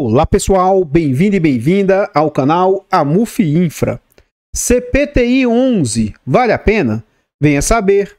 Olá pessoal, bem-vindo e bem-vinda ao canal Amuf Infra. CPTI 11, vale a pena? Venha saber.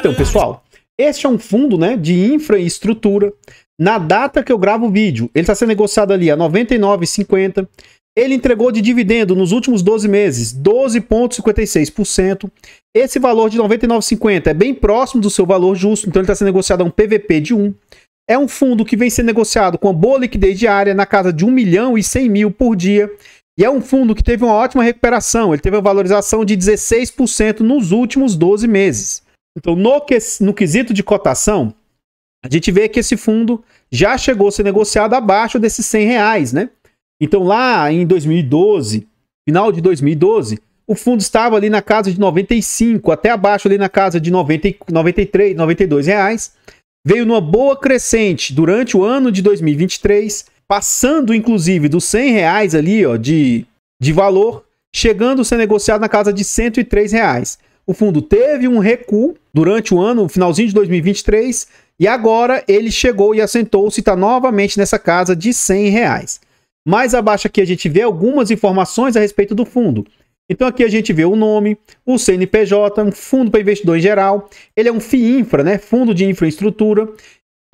Então pessoal, este é um fundo né, de infraestrutura na data que eu gravo o vídeo. Ele está sendo negociado ali a 99,50. Ele entregou de dividendo nos últimos 12 meses 12,56%. Esse valor de 99,50 é bem próximo do seu valor justo, então ele está sendo negociado a um PVP de 1. É um fundo que vem sendo negociado com boa liquidez diária na casa de 1 milhão e 100 mil por dia. E é um fundo que teve uma ótima recuperação, ele teve uma valorização de 16% nos últimos 12 meses. Então, no, que, no quesito de cotação, a gente vê que esse fundo já chegou a ser negociado abaixo desses 100 reais, né? Então lá em 2012, final de 2012, o fundo estava ali na casa de 95, até abaixo ali na casa de 90, 93, 92 reais. Veio numa boa crescente durante o ano de 2023, passando inclusive dos 100 reais ali ó, de, de valor, chegando a ser negociado na casa de 103 reais. O fundo teve um recuo durante o ano, finalzinho de 2023, e agora ele chegou e assentou-se está novamente nessa casa de 100 reais. Mais abaixo aqui a gente vê algumas informações a respeito do fundo. Então aqui a gente vê o nome, o CNPJ, um fundo para investidor em geral. Ele é um FIINFRA, né? Fundo de Infraestrutura.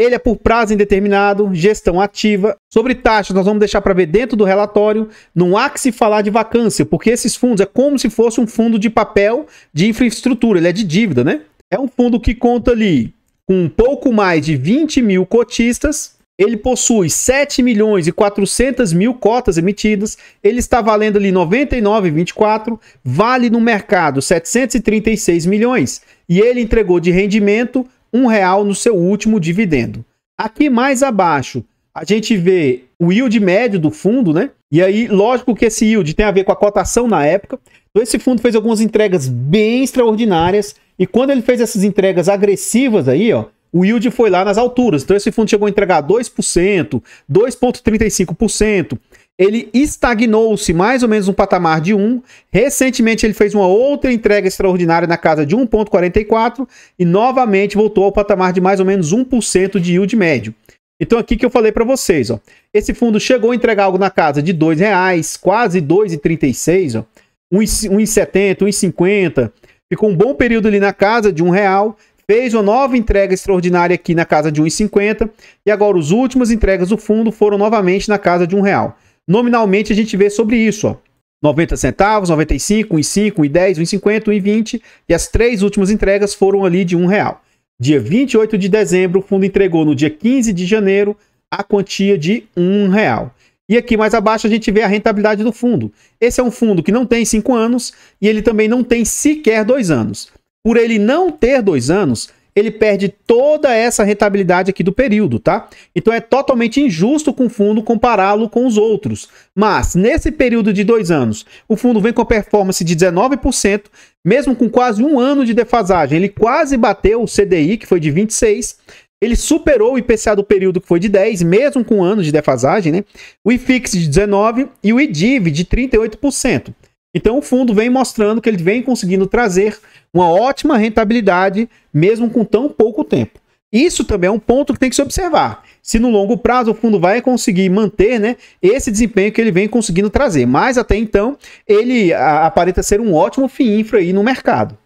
Ele é por prazo indeterminado, gestão ativa. Sobre taxas, nós vamos deixar para ver dentro do relatório. Não há que se falar de vacância, porque esses fundos é como se fosse um fundo de papel de infraestrutura. Ele é de dívida, né? É um fundo que conta ali com pouco mais de 20 mil cotistas, ele possui 7 milhões e 400 mil cotas emitidas, ele está valendo ali 99,24, vale no mercado 736 milhões e ele entregou de rendimento um real no seu último dividendo. Aqui mais abaixo, a gente vê o yield médio do fundo, né? E aí, lógico que esse yield tem a ver com a cotação na época. Então, esse fundo fez algumas entregas bem extraordinárias e quando ele fez essas entregas agressivas aí, ó, o yield foi lá nas alturas. Então esse fundo chegou a entregar 2%, 2.35%. Ele estagnou-se mais ou menos no patamar de 1. Recentemente ele fez uma outra entrega extraordinária na casa de 1.44 e novamente voltou ao patamar de mais ou menos 1% de yield médio. Então aqui que eu falei para vocês, ó. Esse fundo chegou a entregar algo na casa de R$ reais, quase R$ 2,36, ó. 1,70, 1,50, Ficou um bom período ali na casa de um real, fez uma nova entrega extraordinária aqui na casa de 1,50 e agora os últimas entregas do fundo foram novamente na casa de um real. Nominalmente a gente vê sobre isso, ó. 90 centavos, 95, 1,5, 1,10, 1,50, 1,20 e as três últimas entregas foram ali de um real. Dia 28 de dezembro, o fundo entregou no dia 15 de janeiro a quantia de um real. E aqui mais abaixo a gente vê a rentabilidade do fundo. Esse é um fundo que não tem 5 anos e ele também não tem sequer 2 anos. Por ele não ter 2 anos, ele perde toda essa rentabilidade aqui do período, tá? Então é totalmente injusto com o fundo compará-lo com os outros. Mas nesse período de dois anos, o fundo vem com a performance de 19%, mesmo com quase um ano de defasagem. Ele quase bateu o CDI, que foi de 26%, ele superou o IPCA do período que foi de 10, mesmo com anos de defasagem, né? O IFIX de 19 e o IDIV de 38%. Então o fundo vem mostrando que ele vem conseguindo trazer uma ótima rentabilidade, mesmo com tão pouco tempo. Isso também é um ponto que tem que se observar. Se no longo prazo o fundo vai conseguir manter né, esse desempenho que ele vem conseguindo trazer. Mas até então, ele aparenta ser um ótimo fim infra aí no mercado.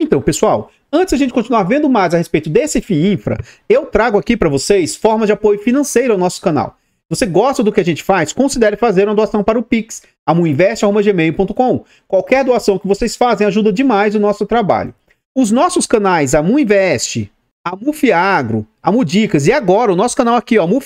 Então, pessoal, Antes a gente continuar vendo mais a respeito desse FIINFRA, eu trago aqui para vocês formas de apoio financeiro ao nosso canal. Se você gosta do que a gente faz, considere fazer uma doação para o Pix, amuinvest.gmail.com. Qualquer doação que vocês fazem ajuda demais o nosso trabalho. Os nossos canais Amu Invest, Amu Fiagro, Amu Dicas e agora o nosso canal aqui, ó, Amu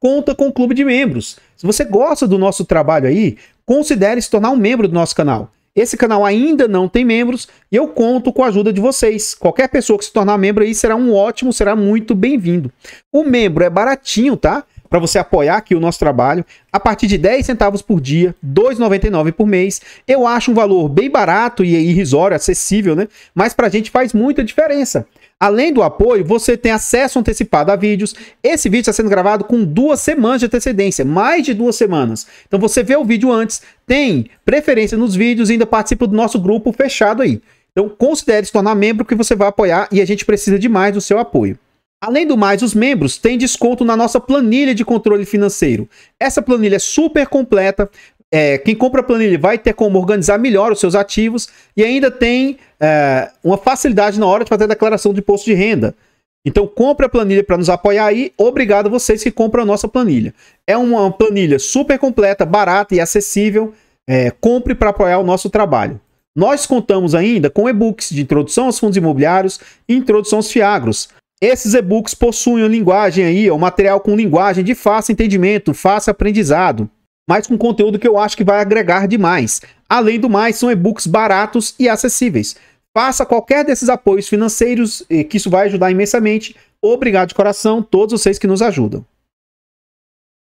conta com o clube de membros. Se você gosta do nosso trabalho aí, considere se tornar um membro do nosso canal. Esse canal ainda não tem membros e eu conto com a ajuda de vocês. Qualquer pessoa que se tornar membro aí será um ótimo, será muito bem-vindo. O membro é baratinho, tá? para você apoiar aqui o nosso trabalho, a partir de 10 centavos por dia, 2,99 por mês. Eu acho um valor bem barato e irrisório, acessível, né? Mas para a gente faz muita diferença. Além do apoio, você tem acesso antecipado a vídeos. Esse vídeo está sendo gravado com duas semanas de antecedência, mais de duas semanas. Então você vê o vídeo antes, tem preferência nos vídeos e ainda participa do nosso grupo fechado aí. Então considere se tornar membro que você vai apoiar e a gente precisa demais do seu apoio. Além do mais, os membros têm desconto na nossa planilha de controle financeiro. Essa planilha é super completa. É, quem compra a planilha vai ter como organizar melhor os seus ativos e ainda tem é, uma facilidade na hora de fazer a declaração de imposto de renda. Então compre a planilha para nos apoiar aí. Obrigado a vocês que compram a nossa planilha. É uma planilha super completa, barata e acessível. É, compre para apoiar o nosso trabalho. Nós contamos ainda com e-books de introdução aos fundos imobiliários e introdução aos fiagros. Esses e-books possuem uma linguagem aí, um material com linguagem de fácil entendimento, fácil aprendizado, mas com conteúdo que eu acho que vai agregar demais. Além do mais, são e-books baratos e acessíveis. Faça qualquer desses apoios financeiros, que isso vai ajudar imensamente. Obrigado de coração, todos vocês que nos ajudam.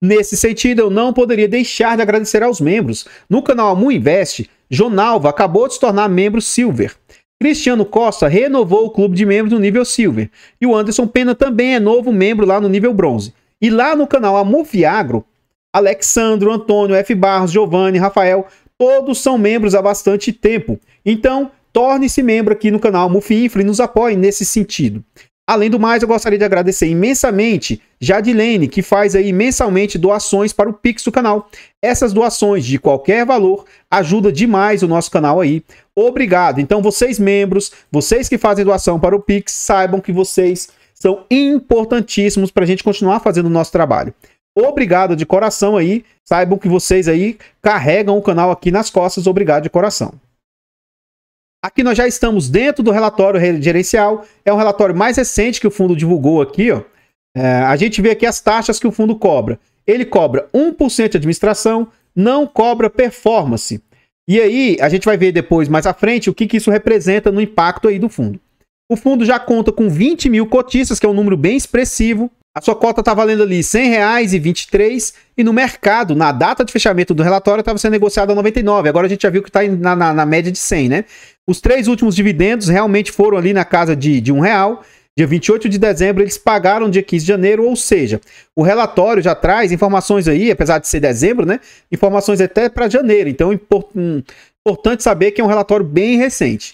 Nesse sentido, eu não poderia deixar de agradecer aos membros. No canal Amu Invest, Jonalva acabou de se tornar membro Silver. Cristiano Costa renovou o clube de membros no nível Silver. E o Anderson Pena também é novo membro lá no nível Bronze. E lá no canal Amufiagro, Alexandro, Antônio, F. Barros, Giovanni, Rafael, todos são membros há bastante tempo. Então, torne-se membro aqui no canal Mufinfra e nos apoie nesse sentido. Além do mais, eu gostaria de agradecer imensamente Jadilene, que faz aí mensalmente doações para o Pix do canal. Essas doações de qualquer valor ajudam demais o nosso canal aí obrigado. Então, vocês membros, vocês que fazem doação para o Pix, saibam que vocês são importantíssimos para a gente continuar fazendo o nosso trabalho. Obrigado de coração aí. Saibam que vocês aí carregam o canal aqui nas costas. Obrigado de coração. Aqui nós já estamos dentro do relatório gerencial. É um relatório mais recente que o fundo divulgou aqui. Ó. É, a gente vê aqui as taxas que o fundo cobra. Ele cobra 1% de administração, não cobra performance. E aí, a gente vai ver depois, mais à frente, o que, que isso representa no impacto aí do fundo. O fundo já conta com 20 mil cotistas, que é um número bem expressivo. A sua cota está valendo ali R$ 100,23 e no mercado, na data de fechamento do relatório, estava sendo negociado a 99. Agora a gente já viu que está na, na, na, média de 100, né? Os três últimos dividendos realmente foram ali na casa de, de um real. Dia 28 de dezembro, eles pagaram dia 15 de janeiro, ou seja, o relatório já traz informações aí, apesar de ser dezembro, né? Informações até para janeiro. Então, import hum, importante saber que é um relatório bem recente.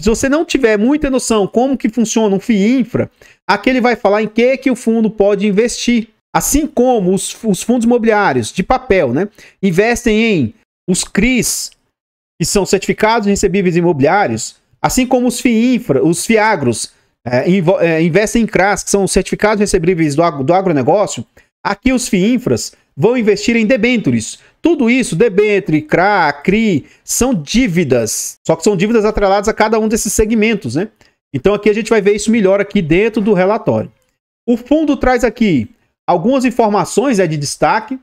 Se você não tiver muita noção como que funciona um FII Infra, aqui ele vai falar em que, que o fundo pode investir. Assim como os, os fundos imobiliários de papel, né? Investem em os CRIs, que são certificados recebíveis imobiliários, assim como os FII Infra, os FIAGROS, é, é, investem em CRAS, que são os certificados recebíveis do, agro, do agronegócio, aqui os FIINFRAS vão investir em debêntures. Tudo isso, debênture, CRA, CRI, são dívidas, só que são dívidas atreladas a cada um desses segmentos, né? Então aqui a gente vai ver isso melhor aqui dentro do relatório. O fundo traz aqui algumas informações é de destaque.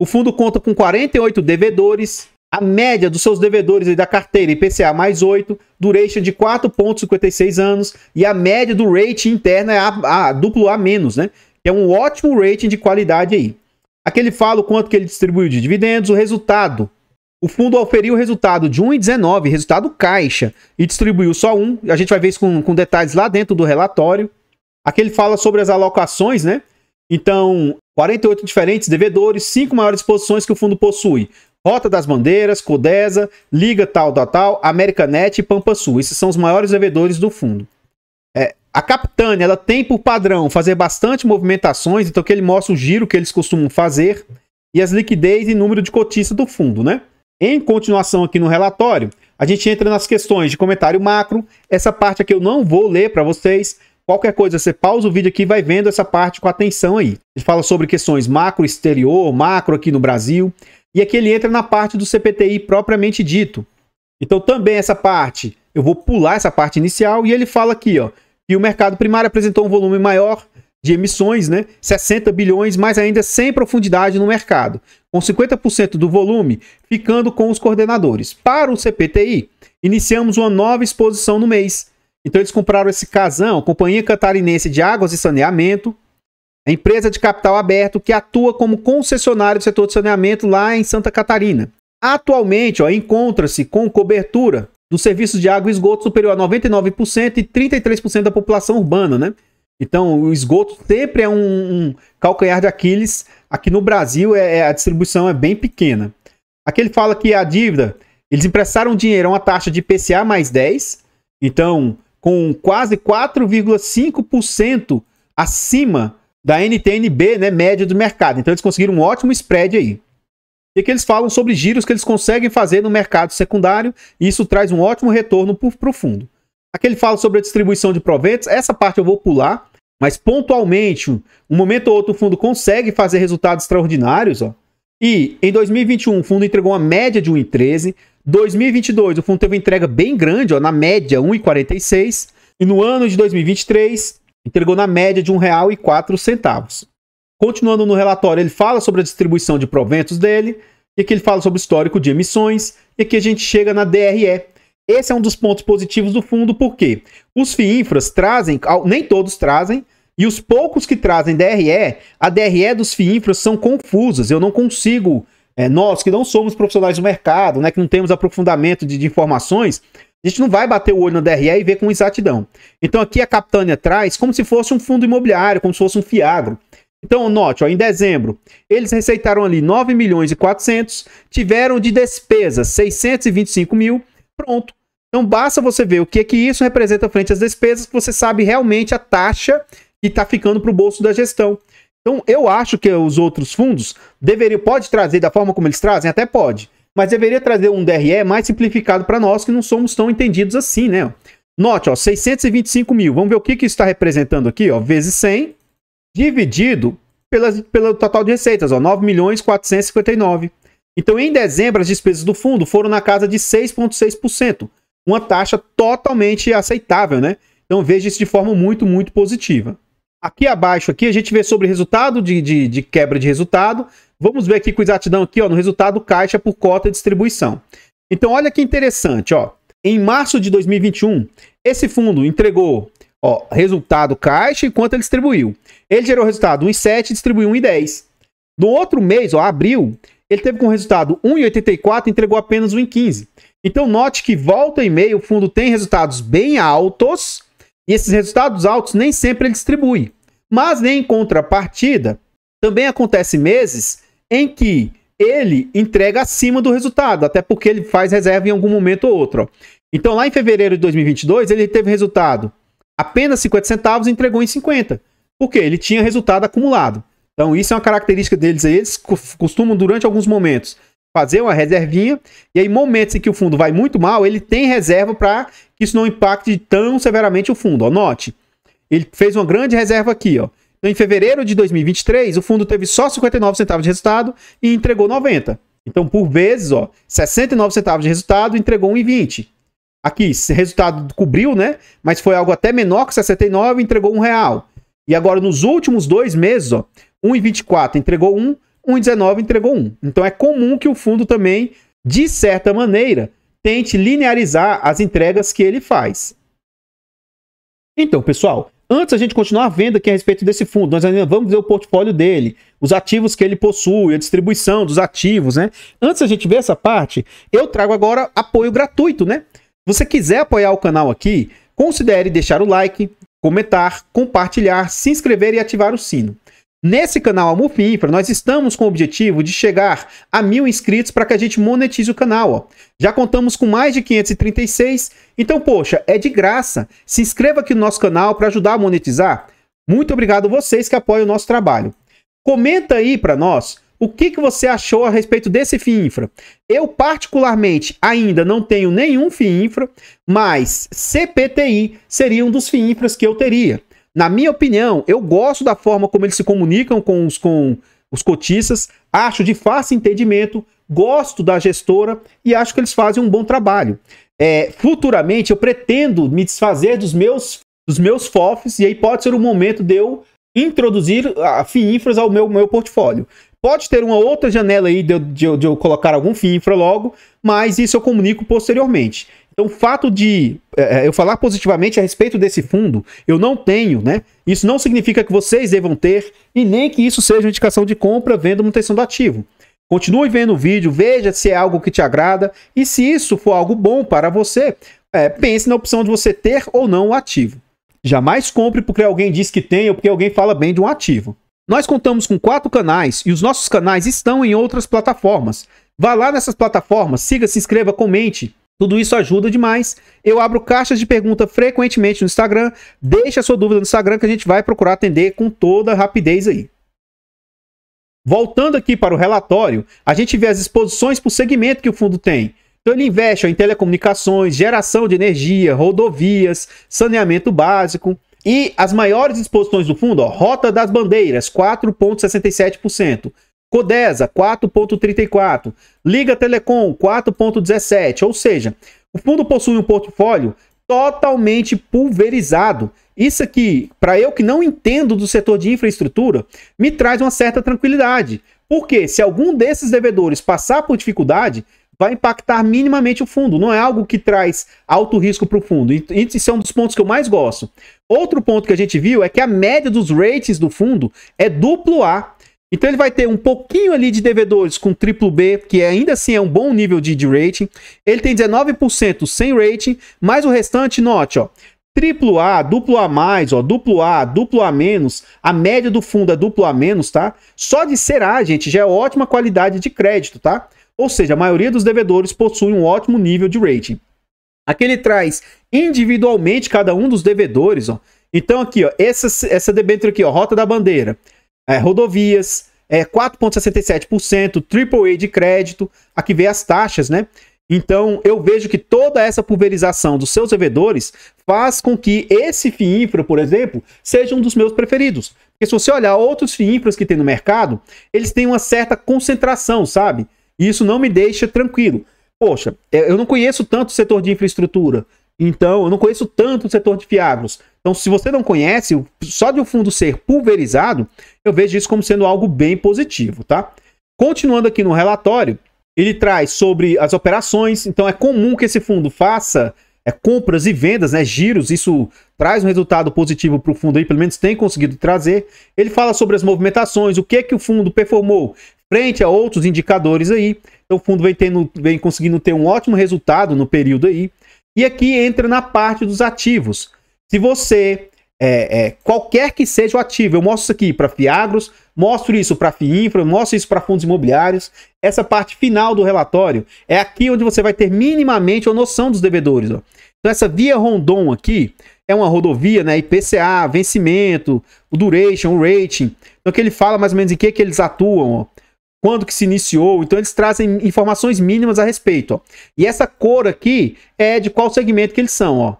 O fundo conta com 48 devedores, a média dos seus devedores e da carteira IPCA mais 8, duration de 4,56 anos e a média do rating interno é a, a duplo A menos, né? Que é um ótimo rating de qualidade aí. Aqui ele fala o quanto que ele distribuiu de dividendos, o resultado. O fundo oferiu o resultado de 1,19, resultado caixa, e distribuiu só um. A gente vai ver isso com, com detalhes lá dentro do relatório. Aqui ele fala sobre as alocações, né? Então, 48 diferentes devedores, 5 maiores posições que o fundo possui. Rota das Bandeiras, Codesa, Liga Tal da Tal, Americanet e Pampa Sul. Esses são os maiores devedores do fundo. É, a Capitânia ela tem por padrão fazer bastante movimentações, então que ele mostra o giro que eles costumam fazer e as liquidez e número de cotistas do fundo, né? Em continuação aqui no relatório, a gente entra nas questões de comentário macro. Essa parte aqui eu não vou ler para vocês. Qualquer coisa, você pausa o vídeo aqui e vai vendo essa parte com atenção aí. Ele fala sobre questões macro exterior, macro aqui no Brasil. E aqui ele entra na parte do CPTI propriamente dito. Então também essa parte, eu vou pular essa parte inicial e ele fala aqui, ó, que o mercado primário apresentou um volume maior de emissões, né, 60 bilhões, mas ainda sem profundidade no mercado, com 50% do volume ficando com os coordenadores. Para o CPTI, iniciamos uma nova exposição no mês. Então eles compraram esse casão, Companhia Catarinense de Águas e Saneamento, empresa de capital aberto que atua como concessionário do setor de saneamento lá em Santa Catarina. Atualmente, encontra-se com cobertura dos serviços de água e esgoto superior a 99% e 33% da população urbana, né? Então, o esgoto sempre é um, um calcanhar de Aquiles. Aqui no Brasil, é, é, a distribuição é bem pequena. Aqui ele fala que a dívida, eles emprestaram dinheiro a uma taxa de PCA mais 10. Então, com quase 4,5% acima da NTNB, né, média do mercado. Então eles conseguiram um ótimo spread aí. E que eles falam sobre giros que eles conseguem fazer no mercado secundário, e isso traz um ótimo retorno para o fundo. Aqui ele fala sobre a distribuição de proventos, essa parte eu vou pular, mas pontualmente, um momento ou outro o fundo consegue fazer resultados extraordinários, ó. E em 2021 o fundo entregou uma média de 1,13, 2022 o fundo teve uma entrega bem grande, ó, na média 1,46, e no ano de 2023 entregou na média de R$ 1,04. Continuando no relatório, ele fala sobre a distribuição de proventos dele, e aqui ele fala sobre o histórico de emissões, e aqui a gente chega na DRE. Esse é um dos pontos positivos do fundo, porque os FIINFRAs trazem, nem todos trazem, e os poucos que trazem DRE, a DRE dos FIINFRAs são confusas. Eu não consigo, é, nós que não somos profissionais do mercado, né, que não temos aprofundamento de, de informações, a gente não vai bater o olho na DRE e ver com exatidão. Então aqui a Capitânia traz como se fosse um fundo imobiliário, como se fosse um fiagro. Então, note, ó, em dezembro, eles receitaram ali 9 milhões e 400, tiveram de despesas 625 mil, pronto. Então, basta você ver o que é que isso representa frente às despesas, que você sabe realmente a taxa que está ficando para o bolso da gestão. Então, eu acho que os outros fundos deveriam, pode trazer da forma como eles trazem, até pode mas deveria trazer um DRE mais simplificado para nós que não somos tão entendidos assim, né? Note, ó, 625 mil. Vamos ver o que, que está representando aqui, ó, vezes 100, dividido pelas, pelo total de receitas, ó, 9 milhões 459. Então, em dezembro, as despesas do fundo foram na casa de 6,6%, uma taxa totalmente aceitável, né? Então, veja isso de forma muito, muito positiva. Aqui abaixo, aqui a gente vê sobre resultado de, de, de quebra de resultado, Vamos ver aqui com exatidão aqui, ó, no resultado caixa por cota e distribuição. Então, olha que interessante, ó. Em março de 2021, esse fundo entregou ó, resultado caixa e quanto ele distribuiu. Ele gerou resultado 1,7 e distribuiu 1,10. No outro mês, ó, abril, ele teve com resultado 1,84 e entregou apenas 1,15. Então, note que volta e meia o fundo tem resultados bem altos e esses resultados altos nem sempre ele distribui. Mas, nem em contrapartida, também acontece meses em que ele entrega acima do resultado, até porque ele faz reserva em algum momento ou outro. Então, lá em fevereiro de 2022, ele teve resultado apenas 50 centavos e entregou em 50. Porque ele tinha resultado acumulado. Então, isso é uma característica deles. Eles costumam, durante alguns momentos, fazer uma reservinha. E aí, momentos em que o fundo vai muito mal, ele tem reserva para que isso não impacte tão severamente o fundo. Ó, note, ele fez uma grande reserva aqui. Ó. Então, em fevereiro de 2023, o fundo teve só 59 centavos de resultado e entregou 90. Então, por vezes, ó, 69 centavos de resultado entregou 1,20. Aqui, esse resultado cobriu, né? Mas foi algo até menor que 69 entregou 1 real. E agora, nos últimos dois meses, ó, 1,24 entregou 1, 1,19 entregou 1. Então, é comum que o fundo também, de certa maneira, tente linearizar as entregas que ele faz. Então, pessoal, Antes a gente continuar vendo aqui é a respeito desse fundo, nós ainda vamos ver o portfólio dele, os ativos que ele possui, a distribuição dos ativos, né? Antes a gente ver essa parte, eu trago agora apoio gratuito, né? Se você quiser apoiar o canal aqui, considere deixar o like, comentar, compartilhar, se inscrever e ativar o sino. Nesse canal Amuf Infra, nós estamos com o objetivo de chegar a mil inscritos para que a gente monetize o canal. Ó. Já contamos com mais de 536, então, poxa, é de graça. Se inscreva aqui no nosso canal para ajudar a monetizar. Muito obrigado a vocês que apoiam o nosso trabalho. Comenta aí para nós o que, que você achou a respeito desse FII Infra. Eu, particularmente, ainda não tenho nenhum FII Infra, mas CPTI seria um dos FII Infras que eu teria. Na minha opinião, eu gosto da forma como eles se comunicam com os, com os cotistas, acho de fácil entendimento, gosto da gestora e acho que eles fazem um bom trabalho. É, futuramente, eu pretendo me desfazer dos meus, dos meus FOFs e aí pode ser o momento de eu introduzir a FIINFRAS ao meu, meu portfólio. Pode ter uma outra janela aí de, de, de eu colocar algum FIINFRA logo, mas isso eu comunico posteriormente. Então, o fato de é, é, eu falar positivamente a respeito desse fundo, eu não tenho, né? Isso não significa que vocês devam ter e nem que isso seja indicação de compra, venda ou manutenção do ativo. Continue vendo o vídeo, veja se é algo que te agrada e se isso for algo bom para você, é, pense na opção de você ter ou não o ativo. Jamais compre porque alguém diz que tem ou porque alguém fala bem de um ativo. Nós contamos com quatro canais e os nossos canais estão em outras plataformas. Vá lá nessas plataformas, siga, se inscreva, comente, tudo isso ajuda demais. Eu abro caixas de pergunta frequentemente no Instagram. Deixa a sua dúvida no Instagram que a gente vai procurar atender com toda rapidez aí. Voltando aqui para o relatório, a gente vê as exposições por segmento que o fundo tem. Então ele investe em telecomunicações, geração de energia, rodovias, saneamento básico. E as maiores exposições do fundo, ó, Rota das Bandeiras, 4,67%. Codesa 4.34, Liga Telecom 4.17, ou seja, o fundo possui um portfólio totalmente pulverizado. Isso aqui, para eu que não entendo do setor de infraestrutura, me traz uma certa tranquilidade, porque se algum desses devedores passar por dificuldade, vai impactar minimamente o fundo. Não é algo que traz alto risco para o fundo. Isso é um dos pontos que eu mais gosto. Outro ponto que a gente viu é que a média dos ratings do fundo é duplo A. Então ele vai ter um pouquinho ali de devedores com triplo B, que é, ainda assim é um bom nível de, de rating. Ele tem 19% sem rating, mas o restante, note, ó, triplo A, duplo A mais, ó, duplo A, duplo A menos, a média do fundo é duplo A menos, tá? Só de ser A, gente, já é ótima qualidade de crédito, tá? Ou seja, a maioria dos devedores possui um ótimo nível de rating. Aqui ele traz individualmente cada um dos devedores, ó. Então aqui, ó, essa, essa debênture aqui, ó, Rota da Bandeira é, rodovias, é, 4,67%, AAA de crédito, aqui vê as taxas, né? Então, eu vejo que toda essa pulverização dos seus devedores faz com que esse FIINFRA, por exemplo, seja um dos meus preferidos. Porque se você olhar outros FIINFRAs que tem no mercado, eles têm uma certa concentração, sabe? E isso não me deixa tranquilo. Poxa, é, eu não conheço tanto o setor de infraestrutura, então, eu não conheço tanto o setor de fiagros. Então, se você não conhece, só de o um fundo ser pulverizado, eu vejo isso como sendo algo bem positivo, tá? Continuando aqui no relatório, ele traz sobre as operações. Então, é comum que esse fundo faça é, compras e vendas, né, giros, isso traz um resultado positivo para o fundo aí, pelo menos tem conseguido trazer. Ele fala sobre as movimentações, o que é que o fundo performou frente a outros indicadores aí. Então o fundo vem, tendo, vem conseguindo ter um ótimo resultado no período aí. E aqui entra na parte dos ativos. Se você, é, é, qualquer que seja o ativo, eu mostro isso aqui para Fiagros, mostro isso para Fiinfra, mostro isso para fundos imobiliários. Essa parte final do relatório é aqui onde você vai ter minimamente a noção dos devedores. Ó. Então essa via Rondon aqui é uma rodovia, né? IPCA, vencimento, o duration, o rating. Então que ele fala mais ou menos em que, que eles atuam. Ó quando que se iniciou. Então eles trazem informações mínimas a respeito. Ó. E essa cor aqui é de qual segmento que eles são. Ó.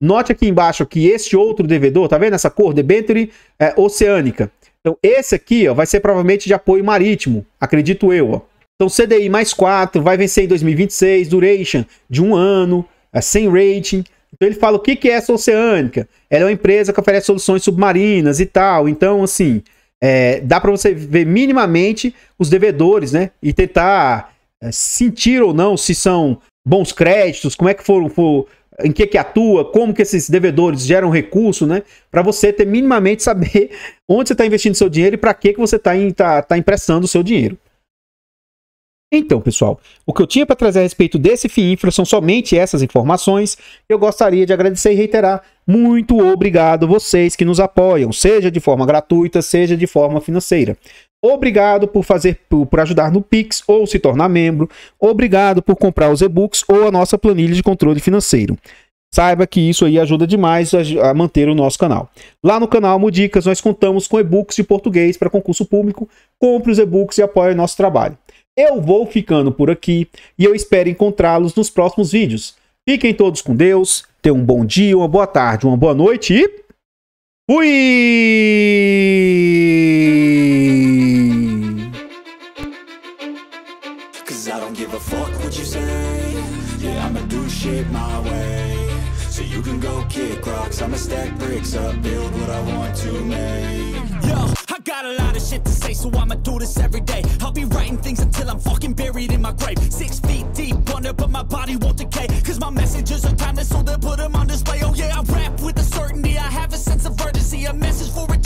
Note aqui embaixo que este outro devedor, tá vendo essa cor? Debenture é, oceânica. Então esse aqui ó, vai ser provavelmente de apoio marítimo, acredito eu. Ó. Então CDI mais 4, vai vencer em 2026, duration de um ano, é, sem rating. Então ele fala o que, que é essa oceânica. Ela é uma empresa que oferece soluções submarinas e tal. Então assim é, dá para você ver minimamente os devedores, né? E tentar é, sentir ou não se são bons créditos, como é que foram, for, em que que atua, como que esses devedores geram recurso, né? Para você ter minimamente saber onde você está investindo seu dinheiro e para que que você está tá, tá emprestando o seu dinheiro. Então, pessoal, o que eu tinha para trazer a respeito desse FII Infra são somente essas informações. Eu gostaria de agradecer e reiterar muito obrigado vocês que nos apoiam, seja de forma gratuita, seja de forma financeira. Obrigado por fazer por ajudar no Pix ou se tornar membro. Obrigado por comprar os e-books ou a nossa planilha de controle financeiro. Saiba que isso aí ajuda demais a manter o nosso canal. Lá no canal Mudicas, nós contamos com e-books de português para concurso público. Compre os e-books e apoie o nosso trabalho. Eu vou ficando por aqui e eu espero encontrá-los nos próximos vídeos. Fiquem todos com Deus, tenham um bom dia, uma boa tarde, uma boa noite e fui! you can go kick rocks, I'ma stack bricks up, build what I want to make. Yo. Got a lot of shit to say, so I'ma do this every day. I'll be writing things until I'm fucking buried in my grave. Six feet deep under, but my body won't decay. Cause my messages are timeless, so they'll put them on display. Oh yeah, I rap with a certainty. I have a sense of urgency, a message for return.